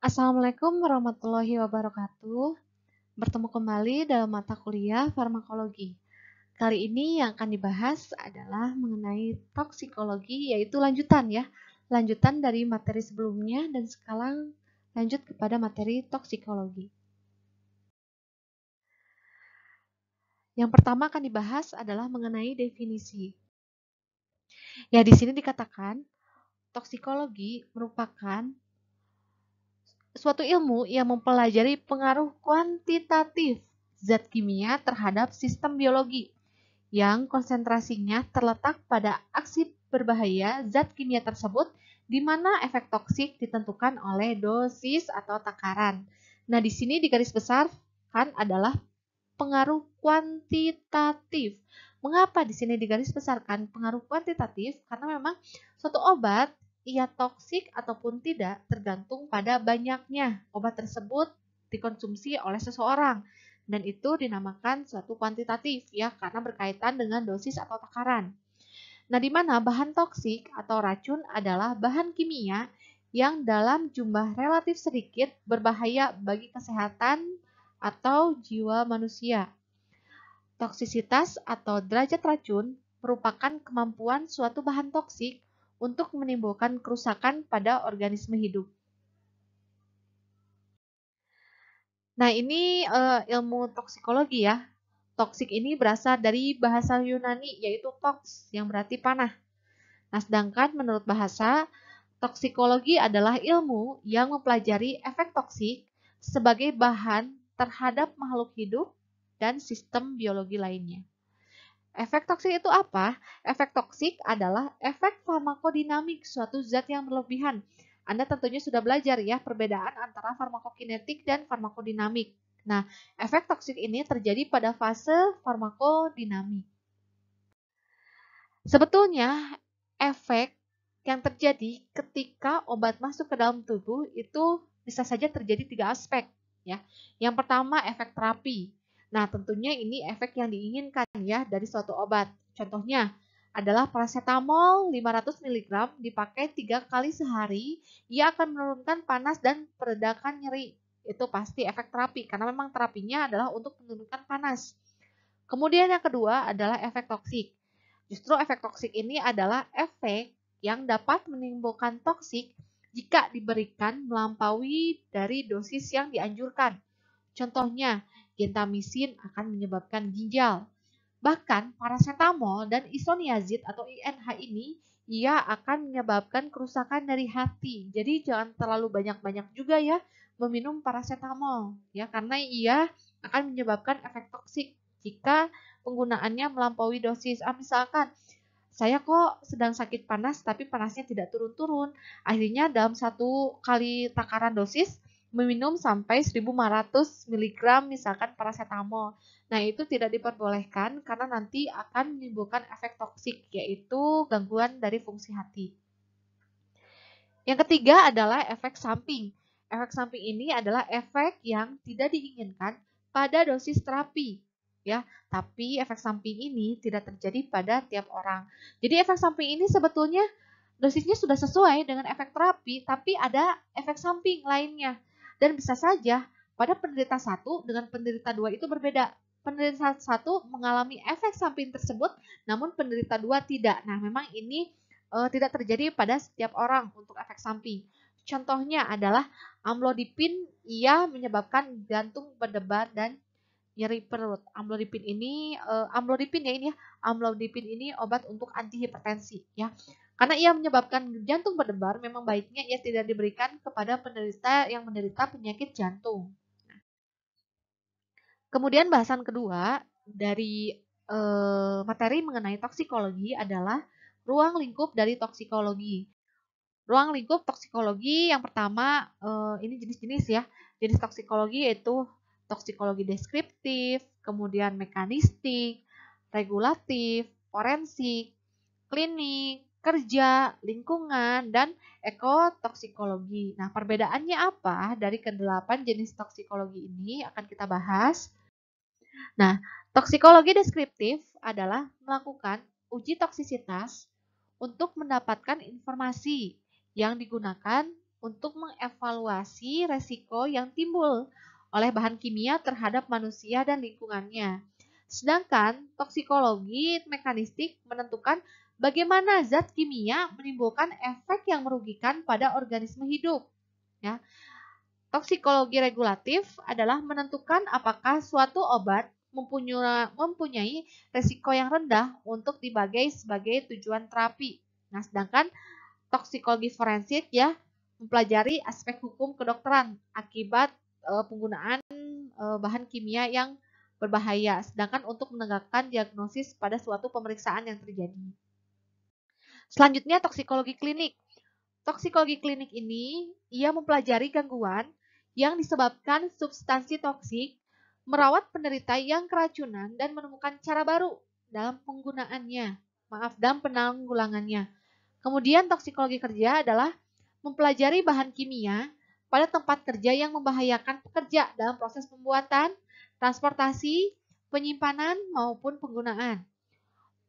Assalamualaikum warahmatullahi wabarakatuh. Bertemu kembali dalam mata kuliah farmakologi. Kali ini yang akan dibahas adalah mengenai toksikologi yaitu lanjutan ya. Lanjutan dari materi sebelumnya dan sekarang lanjut kepada materi toksikologi. Yang pertama akan dibahas adalah mengenai definisi. Ya, di sini dikatakan toksikologi merupakan suatu ilmu yang mempelajari pengaruh kuantitatif zat kimia terhadap sistem biologi yang konsentrasinya terletak pada aksi berbahaya zat kimia tersebut di mana efek toksik ditentukan oleh dosis atau takaran. Nah, di sini di garis besar kan adalah pengaruh kuantitatif. Mengapa di sini di garis kan pengaruh kuantitatif? Karena memang suatu obat ia toksik ataupun tidak tergantung pada banyaknya obat tersebut dikonsumsi oleh seseorang dan itu dinamakan suatu kuantitatif ya karena berkaitan dengan dosis atau takaran. Nah, di mana bahan toksik atau racun adalah bahan kimia yang dalam jumlah relatif sedikit berbahaya bagi kesehatan atau jiwa manusia. Toksisitas atau derajat racun merupakan kemampuan suatu bahan toksik untuk menimbulkan kerusakan pada organisme hidup. Nah, ini uh, ilmu toksikologi ya. Toksik ini berasal dari bahasa Yunani yaitu "tox" yang berarti panah. Nah, sedangkan menurut bahasa toksikologi adalah ilmu yang mempelajari efek toksik sebagai bahan terhadap makhluk hidup dan sistem biologi lainnya. Efek toksik itu apa? Efek toksik adalah efek farmakodinamik suatu zat yang berlebihan. Anda tentunya sudah belajar ya perbedaan antara farmakokinetik dan farmakodinamik. Nah, efek toksik ini terjadi pada fase farmakodinamik. Sebetulnya efek yang terjadi ketika obat masuk ke dalam tubuh itu bisa saja terjadi tiga aspek ya. Yang pertama efek terapi. Nah, tentunya ini efek yang diinginkan ya dari suatu obat. Contohnya adalah paracetamol 500 mg dipakai tiga kali sehari, ia akan menurunkan panas dan peredakan nyeri. Itu pasti efek terapi, karena memang terapinya adalah untuk menurunkan panas. Kemudian yang kedua adalah efek toksik. Justru efek toksik ini adalah efek yang dapat menimbulkan toksik jika diberikan melampaui dari dosis yang dianjurkan. Contohnya, Gentamisin akan menyebabkan ginjal. Bahkan paracetamol dan isoniazid atau INH ini ia akan menyebabkan kerusakan dari hati. Jadi jangan terlalu banyak-banyak juga ya meminum paracetamol ya karena ia akan menyebabkan efek toksik jika penggunaannya melampaui dosis. Ah, misalkan saya kok sedang sakit panas tapi panasnya tidak turun-turun. Akhirnya dalam satu kali takaran dosis meminum sampai 1500 mg misalkan paracetamol. Nah, itu tidak diperbolehkan karena nanti akan menimbulkan efek toksik yaitu gangguan dari fungsi hati. Yang ketiga adalah efek samping. Efek samping ini adalah efek yang tidak diinginkan pada dosis terapi ya. Tapi efek samping ini tidak terjadi pada tiap orang. Jadi efek samping ini sebetulnya dosisnya sudah sesuai dengan efek terapi, tapi ada efek samping lainnya. Dan bisa saja pada penderita satu dengan penderita dua itu berbeda. Penderita satu mengalami efek samping tersebut, namun penderita dua tidak. Nah, memang ini e, tidak terjadi pada setiap orang untuk efek samping. Contohnya adalah amlodipin, ia menyebabkan jantung berdebar dan nyeri perut. Amlodipin ini, uh, amlodipin ya ini ya, amlodipin ini obat untuk antihipertensi ya. Karena ia menyebabkan jantung berdebar, memang baiknya ia tidak diberikan kepada penderita yang menderita penyakit jantung. Kemudian bahasan kedua dari e, materi mengenai toksikologi adalah ruang lingkup dari toksikologi. Ruang lingkup toksikologi yang pertama e, ini jenis-jenis ya. Jenis toksikologi yaitu toksikologi deskriptif, kemudian mekanistik, regulatif, forensik, klinik, kerja, lingkungan, dan ekotoksikologi. Nah, perbedaannya apa dari kedelapan jenis toksikologi ini akan kita bahas. Nah, toksikologi deskriptif adalah melakukan uji toksisitas untuk mendapatkan informasi yang digunakan untuk mengevaluasi resiko yang timbul oleh bahan kimia terhadap manusia dan lingkungannya. Sedangkan toksikologi mekanistik menentukan bagaimana zat kimia menimbulkan efek yang merugikan pada organisme hidup. Ya. Toksikologi regulatif adalah menentukan apakah suatu obat mempunyai, resiko yang rendah untuk dibagi sebagai tujuan terapi. Nah, sedangkan toksikologi forensik ya mempelajari aspek hukum kedokteran akibat e, penggunaan e, bahan kimia yang berbahaya, sedangkan untuk menegakkan diagnosis pada suatu pemeriksaan yang terjadi. Selanjutnya toksikologi klinik. Toksikologi klinik ini ia mempelajari gangguan yang disebabkan substansi toksik, merawat penderita yang keracunan dan menemukan cara baru dalam penggunaannya, maaf dan penanggulangannya. Kemudian toksikologi kerja adalah mempelajari bahan kimia pada tempat kerja yang membahayakan pekerja dalam proses pembuatan, transportasi, penyimpanan, maupun penggunaan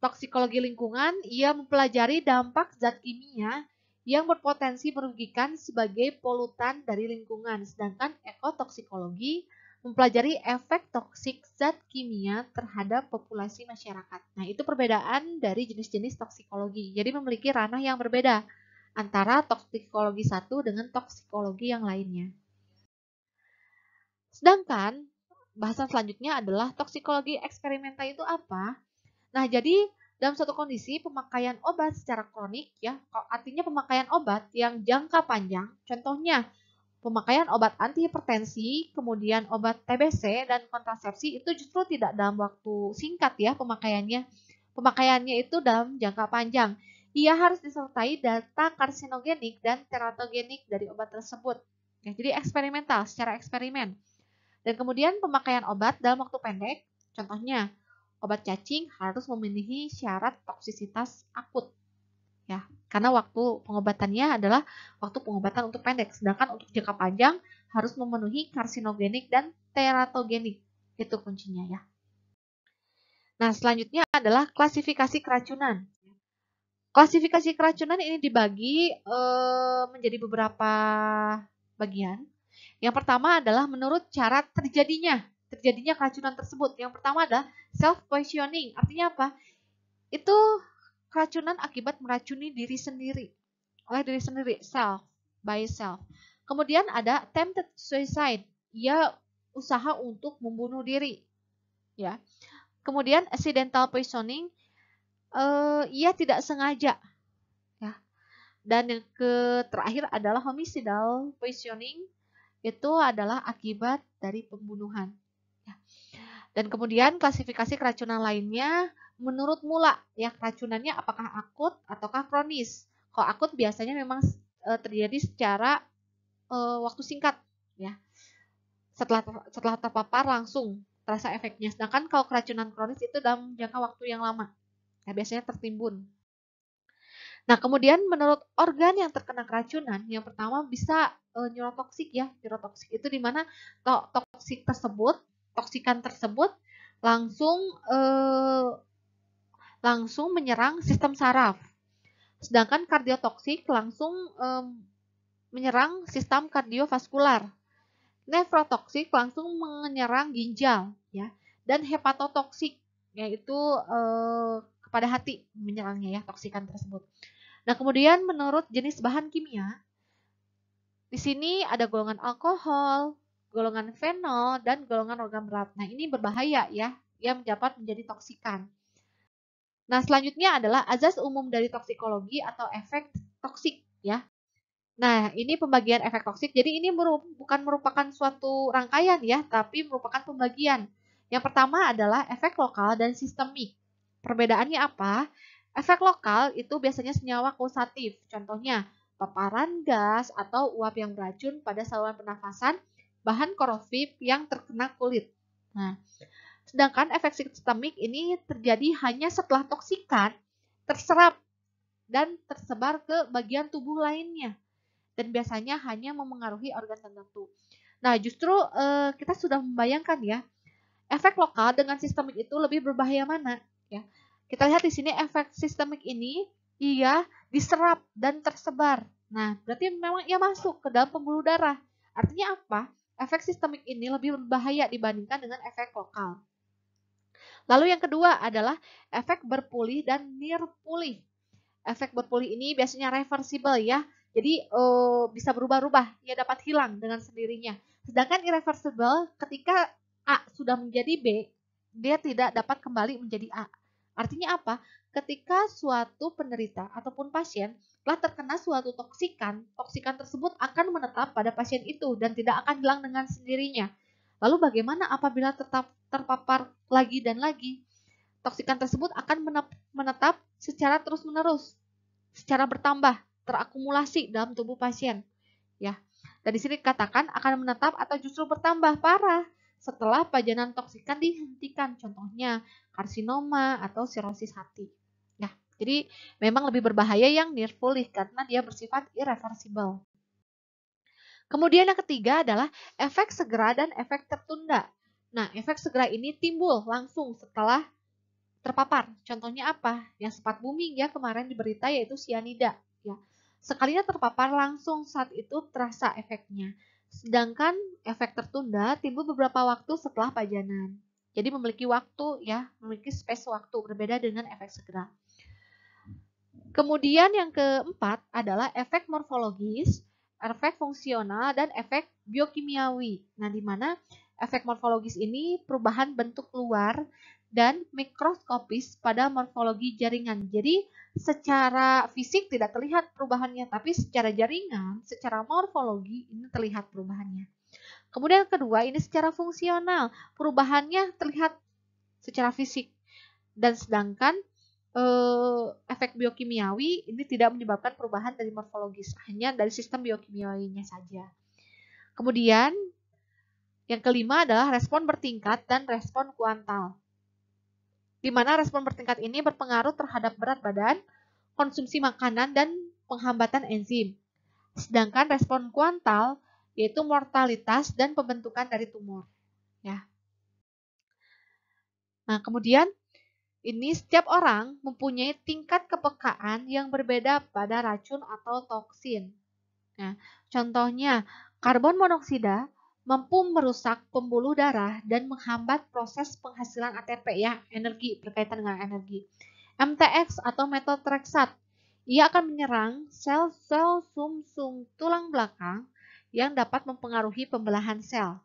toksikologi lingkungan, ia mempelajari dampak zat kimia yang berpotensi merugikan sebagai polutan dari lingkungan, sedangkan ekotoksikologi mempelajari efek toksik zat kimia terhadap populasi masyarakat. Nah, itu perbedaan dari jenis-jenis toksikologi. Jadi memiliki ranah yang berbeda antara toksikologi satu dengan toksikologi yang lainnya. Sedangkan bahasan selanjutnya adalah toksikologi eksperimental itu apa? Nah, jadi dalam suatu kondisi pemakaian obat secara kronik ya, artinya pemakaian obat yang jangka panjang, contohnya pemakaian obat antihipertensi, kemudian obat TBC dan kontrasepsi itu justru tidak dalam waktu singkat ya pemakaiannya. Pemakaiannya itu dalam jangka panjang. Ia harus disertai data karsinogenik dan teratogenik dari obat tersebut. Ya, jadi eksperimental, secara eksperimen. Dan kemudian pemakaian obat dalam waktu pendek, contohnya obat cacing harus memenuhi syarat toksisitas akut. Ya, karena waktu pengobatannya adalah waktu pengobatan untuk pendek, sedangkan untuk jangka panjang harus memenuhi karsinogenik dan teratogenik. Itu kuncinya ya. Nah, selanjutnya adalah klasifikasi keracunan. Klasifikasi keracunan ini dibagi e, menjadi beberapa bagian. Yang pertama adalah menurut cara terjadinya terjadinya keracunan tersebut. Yang pertama adalah self poisoning. Artinya apa? Itu keracunan akibat meracuni diri sendiri. Oleh diri sendiri, self by self. Kemudian ada attempted suicide. Ia usaha untuk membunuh diri. Ya. Kemudian accidental poisoning uh, ia tidak sengaja. Ya. Dan yang ke terakhir adalah homicidal poisoning itu adalah akibat dari pembunuhan. Dan kemudian klasifikasi keracunan lainnya menurut mula ya keracunannya apakah akut ataukah kronis. Kalau akut biasanya memang e, terjadi secara e, waktu singkat ya. Setelah setelah terpapar langsung terasa efeknya. Sedangkan kalau keracunan kronis itu dalam jangka waktu yang lama. Ya, biasanya tertimbun. Nah, kemudian menurut organ yang terkena keracunan, yang pertama bisa e, neurotoksik ya. Neurotoksik itu di mana to toksik tersebut toksikan tersebut langsung eh, langsung menyerang sistem saraf. Sedangkan kardiotoksik langsung eh, menyerang sistem kardiovaskular. Nefrotoksik langsung menyerang ginjal ya dan hepatotoksik yaitu eh, kepada hati menyerangnya ya toksikan tersebut. Nah, kemudian menurut jenis bahan kimia di sini ada golongan alkohol, golongan fenol, dan golongan logam berat. Nah, ini berbahaya ya, yang dapat menjadi toksikan. Nah, selanjutnya adalah azas umum dari toksikologi atau efek toksik ya. Nah, ini pembagian efek toksik. Jadi ini merup bukan merupakan suatu rangkaian ya, tapi merupakan pembagian. Yang pertama adalah efek lokal dan sistemik. Perbedaannya apa? Efek lokal itu biasanya senyawa kausatif. Contohnya, paparan gas atau uap yang beracun pada saluran pernafasan bahan korosif yang terkena kulit. Nah, sedangkan efek sistemik ini terjadi hanya setelah toksikan terserap dan tersebar ke bagian tubuh lainnya dan biasanya hanya memengaruhi organ tertentu. Nah, justru eh, kita sudah membayangkan ya, efek lokal dengan sistemik itu lebih berbahaya mana ya. Kita lihat di sini efek sistemik ini ia diserap dan tersebar. Nah, berarti memang ia masuk ke dalam pembuluh darah. Artinya apa? Efek sistemik ini lebih berbahaya dibandingkan dengan efek lokal. Lalu yang kedua adalah efek berpulih dan near pulih. Efek berpulih ini biasanya reversible ya. Jadi uh, bisa berubah-ubah, ia dapat hilang dengan sendirinya. Sedangkan irreversible ketika A sudah menjadi B, dia tidak dapat kembali menjadi A. Artinya apa? Ketika suatu penderita ataupun pasien telah terkena suatu toksikan, toksikan tersebut akan menetap pada pasien itu dan tidak akan hilang dengan sendirinya. Lalu bagaimana apabila tetap terpapar lagi dan lagi? Toksikan tersebut akan menetap secara terus-menerus, secara bertambah, terakumulasi dalam tubuh pasien. Ya. Dan di sini dikatakan akan menetap atau justru bertambah parah setelah pajanan toksikan dihentikan, contohnya karsinoma atau sirosis hati. Jadi memang lebih berbahaya yang near fully karena dia bersifat irreversible. Kemudian yang ketiga adalah efek segera dan efek tertunda. Nah, efek segera ini timbul langsung setelah terpapar. Contohnya apa? Yang sempat booming ya kemarin di berita yaitu sianida. Ya. Sekalinya terpapar langsung saat itu terasa efeknya. Sedangkan efek tertunda timbul beberapa waktu setelah pajanan. Jadi memiliki waktu ya, memiliki space waktu berbeda dengan efek segera. Kemudian yang keempat adalah efek morfologis, efek fungsional, dan efek biokimiawi. Nah, di mana efek morfologis ini perubahan bentuk luar dan mikroskopis pada morfologi jaringan. Jadi, secara fisik tidak terlihat perubahannya, tapi secara jaringan, secara morfologi ini terlihat perubahannya. Kemudian kedua, ini secara fungsional, perubahannya terlihat secara fisik. Dan sedangkan Eh, efek biokimiawi ini tidak menyebabkan perubahan dari morfologis, hanya dari sistem biokimiawinya saja. Kemudian yang kelima adalah respon bertingkat dan respon kuantal. Di mana respon bertingkat ini berpengaruh terhadap berat badan, konsumsi makanan, dan penghambatan enzim. Sedangkan respon kuantal yaitu mortalitas dan pembentukan dari tumor. Ya. Nah, kemudian ini setiap orang mempunyai tingkat kepekaan yang berbeda pada racun atau toksin. Nah, contohnya, karbon monoksida mampu merusak pembuluh darah dan menghambat proses penghasilan ATP ya, energi berkaitan dengan energi. MTX atau metotrexat, ia akan menyerang sel-sel sumsum tulang belakang yang dapat mempengaruhi pembelahan sel.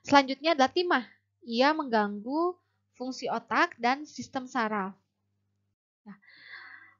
Selanjutnya adalah timah. Ia mengganggu fungsi otak, dan sistem saraf. Nah,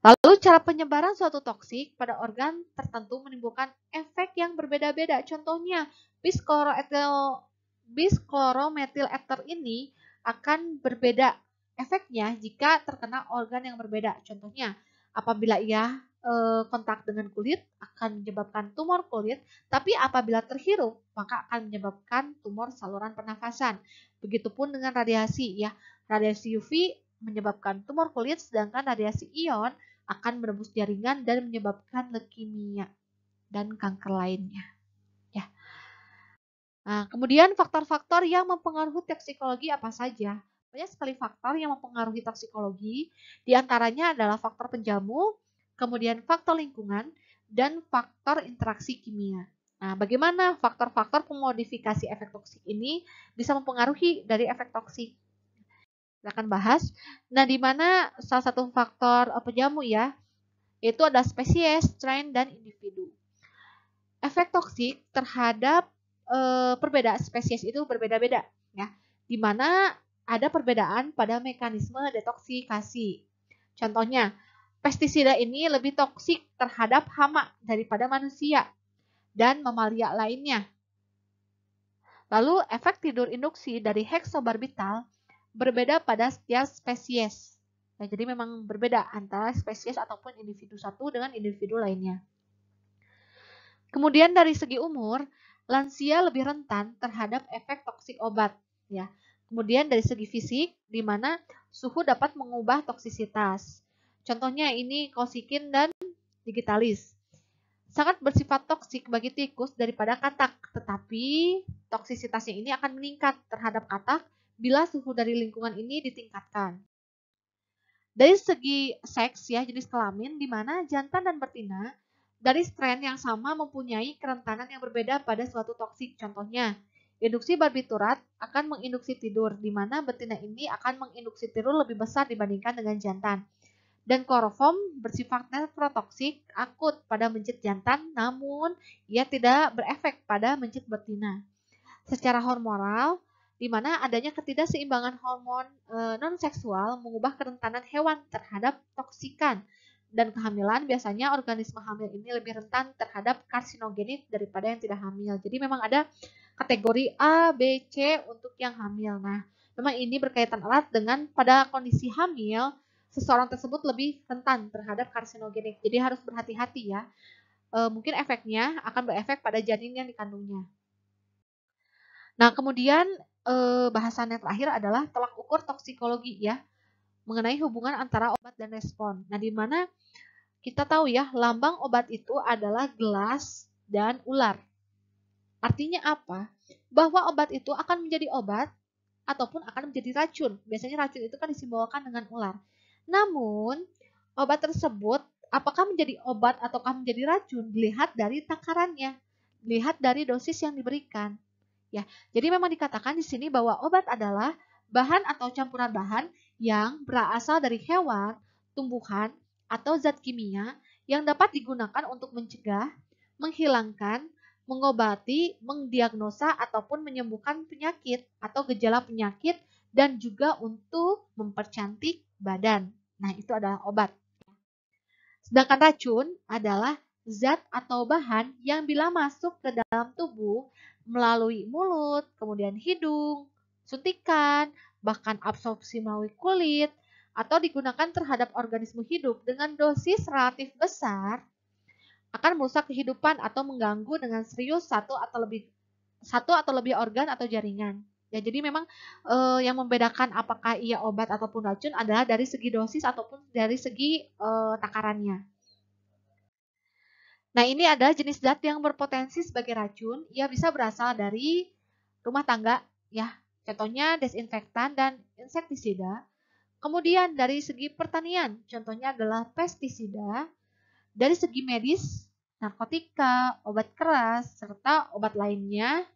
lalu cara penyebaran suatu toksik pada organ tertentu menimbulkan efek yang berbeda-beda. Contohnya, bisklorometil ether ini akan berbeda efeknya jika terkena organ yang berbeda. Contohnya, apabila ia Eh, kontak dengan kulit akan menyebabkan tumor kulit, tapi apabila terhirup maka akan menyebabkan tumor saluran pernafasan. Begitupun dengan radiasi ya. Radiasi UV menyebabkan tumor kulit sedangkan radiasi ion akan merebus jaringan dan menyebabkan leukemia dan kanker lainnya. Ya. Nah, kemudian faktor-faktor yang mempengaruhi toksikologi apa saja? Banyak sekali faktor yang mempengaruhi toksikologi, diantaranya adalah faktor penjamu, kemudian faktor lingkungan, dan faktor interaksi kimia. Nah, bagaimana faktor-faktor pemodifikasi efek toksik ini bisa mempengaruhi dari efek toksik? Kita akan bahas. Nah, di mana salah satu faktor eh, penjamu ya, yaitu ada spesies, strain, dan individu. Efek toksik terhadap e, eh, perbedaan spesies itu berbeda-beda, ya. Di mana ada perbedaan pada mekanisme detoksikasi. Contohnya, Pestisida ini lebih toksik terhadap hama daripada manusia dan mamalia lainnya. Lalu efek tidur induksi dari heksobarbital berbeda pada setiap spesies. Nah, jadi memang berbeda antara spesies ataupun individu satu dengan individu lainnya. Kemudian dari segi umur, lansia lebih rentan terhadap efek toksik obat. Ya. Kemudian dari segi fisik, di mana suhu dapat mengubah toksisitas. Contohnya ini kosikin dan digitalis. Sangat bersifat toksik bagi tikus daripada katak, tetapi toksisitasnya ini akan meningkat terhadap katak bila suhu dari lingkungan ini ditingkatkan. Dari segi seks ya, jenis kelamin di mana jantan dan betina dari strain yang sama mempunyai kerentanan yang berbeda pada suatu toksik. Contohnya, induksi barbiturat akan menginduksi tidur, di mana betina ini akan menginduksi tidur lebih besar dibandingkan dengan jantan dan kloroform bersifat nefrotoksik akut pada mencit jantan namun ia tidak berefek pada mencit betina. Secara hormonal, di mana adanya ketidakseimbangan hormon e, eh, non seksual mengubah kerentanan hewan terhadap toksikan dan kehamilan biasanya organisme hamil ini lebih rentan terhadap karsinogenik daripada yang tidak hamil. Jadi memang ada kategori A, B, C untuk yang hamil. Nah, memang ini berkaitan erat dengan pada kondisi hamil seseorang tersebut lebih rentan terhadap karsinogenik. Jadi harus berhati-hati ya. E, mungkin efeknya akan berefek pada janin yang dikandungnya. Nah, kemudian e, bahasan yang terakhir adalah telak ukur toksikologi ya mengenai hubungan antara obat dan respon. Nah, di mana kita tahu ya, lambang obat itu adalah gelas dan ular. Artinya apa? Bahwa obat itu akan menjadi obat ataupun akan menjadi racun. Biasanya racun itu kan disimbolkan dengan ular. Namun, obat tersebut apakah menjadi obat ataukah menjadi racun dilihat dari takarannya, dilihat dari dosis yang diberikan. Ya, jadi memang dikatakan di sini bahwa obat adalah bahan atau campuran bahan yang berasal dari hewan, tumbuhan, atau zat kimia yang dapat digunakan untuk mencegah, menghilangkan, mengobati, mendiagnosa ataupun menyembuhkan penyakit atau gejala penyakit dan juga untuk mempercantik badan. Nah, itu adalah obat. Sedangkan racun adalah zat atau bahan yang bila masuk ke dalam tubuh melalui mulut, kemudian hidung, suntikan, bahkan absorpsi melalui kulit, atau digunakan terhadap organisme hidup dengan dosis relatif besar akan merusak kehidupan atau mengganggu dengan serius satu atau lebih satu atau lebih organ atau jaringan. Ya, jadi memang uh, yang membedakan apakah ia obat ataupun racun adalah dari segi dosis ataupun dari segi uh, takarannya. Nah, ini adalah jenis zat yang berpotensi sebagai racun. Ia bisa berasal dari rumah tangga, ya, contohnya desinfektan dan insektisida. Kemudian dari segi pertanian, contohnya adalah pestisida. Dari segi medis, narkotika, obat keras, serta obat lainnya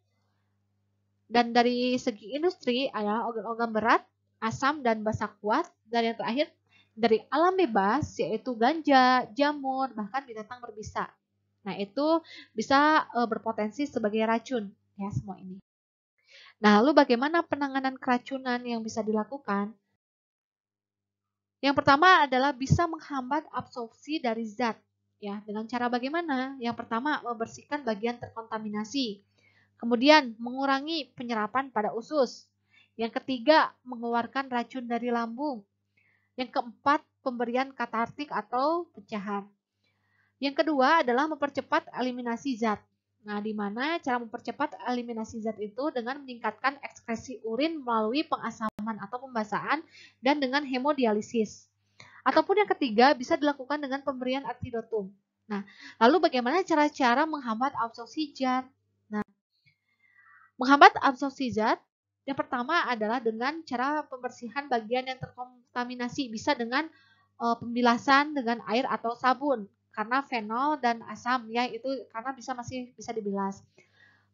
dan dari segi industri adalah organ-organ berat, asam, dan basa kuat. Dan yang terakhir, dari alam bebas, yaitu ganja, jamur, bahkan binatang berbisa. Nah, itu bisa e, berpotensi sebagai racun ya semua ini. Nah, lalu bagaimana penanganan keracunan yang bisa dilakukan? Yang pertama adalah bisa menghambat absorpsi dari zat. Ya, dengan cara bagaimana? Yang pertama, membersihkan bagian terkontaminasi. Kemudian, mengurangi penyerapan pada usus. Yang ketiga, mengeluarkan racun dari lambung. Yang keempat, pemberian katartik atau pecahan. Yang kedua adalah mempercepat eliminasi zat. Nah, di mana cara mempercepat eliminasi zat itu dengan meningkatkan ekskresi urin melalui pengasaman atau pembasahan dan dengan hemodialisis. Ataupun yang ketiga bisa dilakukan dengan pemberian antidotum. Nah, lalu bagaimana cara-cara menghambat absorpsi zat? Menghambat absorpsi zat yang pertama adalah dengan cara pembersihan bagian yang terkontaminasi, bisa dengan e, pembilasan dengan air atau sabun karena fenol dan asam ya itu karena bisa masih bisa dibilas.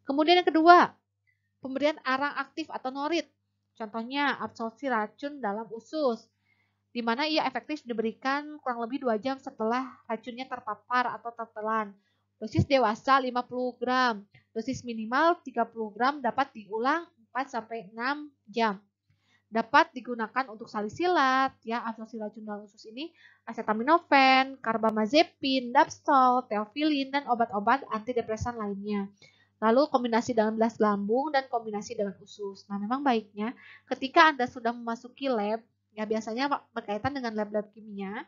Kemudian yang kedua, pemberian arang aktif atau norit. Contohnya absorpsi racun dalam usus di mana ia efektif diberikan kurang lebih 2 jam setelah racunnya terpapar atau tertelan. Dosis dewasa 50 gram. Dosis minimal 30 gram dapat diulang 4 sampai 6 jam. Dapat digunakan untuk salisilat, ya, asosilat jurnal usus ini, acetaminofen, karbamazepin, dapsol, teofilin, dan obat-obat antidepresan lainnya. Lalu kombinasi dengan belas lambung dan kombinasi dengan usus. Nah, memang baiknya ketika Anda sudah memasuki lab, ya biasanya berkaitan dengan lab-lab kimia,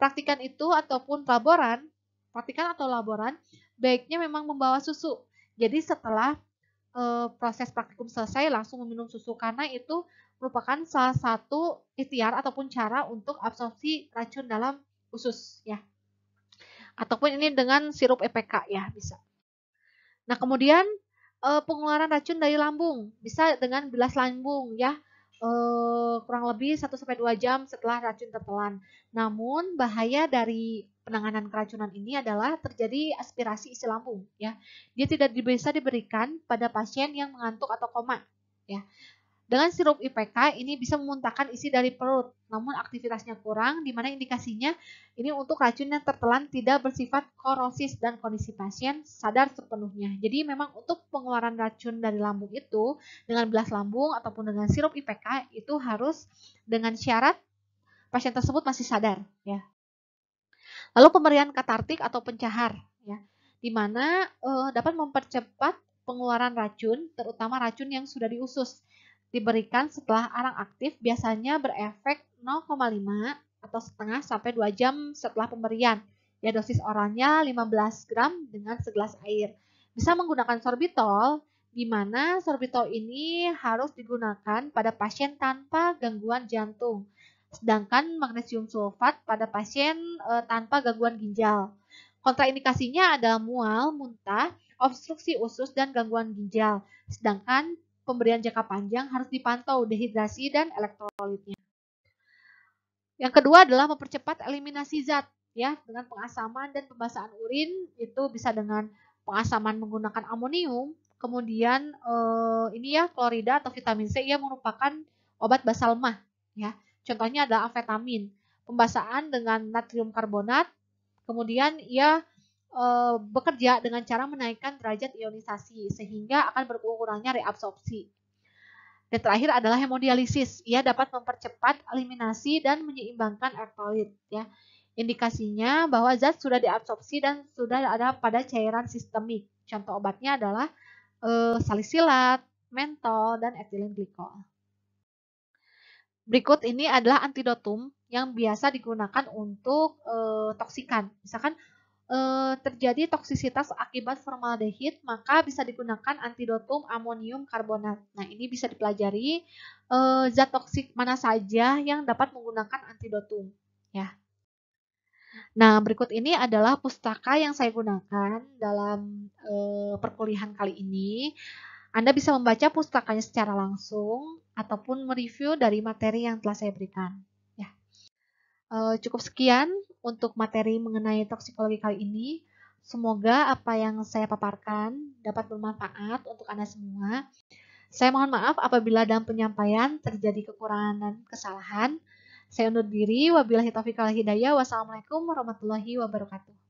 praktikan itu ataupun laboran praktikan atau laboran, baiknya memang membawa susu. Jadi setelah e, proses praktikum selesai langsung meminum susu karena itu merupakan salah satu ikhtiar ataupun cara untuk absorpsi racun dalam usus ya. Ataupun ini dengan sirup EPK ya bisa. Nah, kemudian eh, pengeluaran racun dari lambung bisa dengan bilas lambung ya uh, kurang lebih 1 sampai 2 jam setelah racun tertelan. Namun bahaya dari penanganan keracunan ini adalah terjadi aspirasi isi lambung ya. Dia tidak bisa diberikan pada pasien yang mengantuk atau koma ya. Dengan sirup IPK ini bisa memuntahkan isi dari perut, namun aktivitasnya kurang di mana indikasinya ini untuk racun yang tertelan tidak bersifat korosis dan kondisi pasien sadar sepenuhnya. Jadi memang untuk pengeluaran racun dari lambung itu dengan belas lambung ataupun dengan sirup IPK itu harus dengan syarat pasien tersebut masih sadar ya. Lalu pemberian katartik atau pencahar ya di mana uh, dapat mempercepat pengeluaran racun terutama racun yang sudah diusus diberikan setelah arang aktif biasanya berefek 0,5 atau setengah sampai 2 jam setelah pemberian. Ya dosis oralnya 15 gram dengan segelas air. Bisa menggunakan sorbitol di mana sorbitol ini harus digunakan pada pasien tanpa gangguan jantung. Sedangkan magnesium sulfat pada pasien e, tanpa gangguan ginjal. Kontraindikasinya adalah mual, muntah, obstruksi usus, dan gangguan ginjal. Sedangkan pemberian jangka panjang harus dipantau dehidrasi dan elektrolitnya. Yang kedua adalah mempercepat eliminasi zat ya dengan pengasaman dan pembasahan urin itu bisa dengan pengasaman menggunakan amonium, kemudian eh, ini ya klorida atau vitamin C ia merupakan obat basa lemah, ya. Contohnya adalah amfetamin, pembasaan dengan natrium karbonat, kemudian ia ya, Eh, bekerja dengan cara menaikkan derajat ionisasi sehingga akan berkurangnya reabsorpsi. Dan terakhir adalah hemodialisis. Ia dapat mempercepat eliminasi dan menyeimbangkan elektrolit. Ya. Indikasinya bahwa zat sudah diabsorpsi dan sudah ada pada cairan sistemik. Contoh obatnya adalah e, salisilat, mentol, dan etilen glikol. Berikut ini adalah antidotum yang biasa digunakan untuk e, toksikan. Misalkan eh, terjadi toksisitas akibat formaldehid, maka bisa digunakan antidotum amonium karbonat. Nah, ini bisa dipelajari eh, zat toksik mana saja yang dapat menggunakan antidotum, ya. Nah, berikut ini adalah pustaka yang saya gunakan dalam e, perkuliahan kali ini. Anda bisa membaca pustakanya secara langsung ataupun mereview dari materi yang telah saya berikan uh, cukup sekian untuk materi mengenai toksikologi kali ini. Semoga apa yang saya paparkan dapat bermanfaat untuk Anda semua. Saya mohon maaf apabila dalam penyampaian terjadi kekurangan dan kesalahan. Saya undur diri. Wabillahi taufiq hidayah. Wassalamualaikum warahmatullahi wabarakatuh.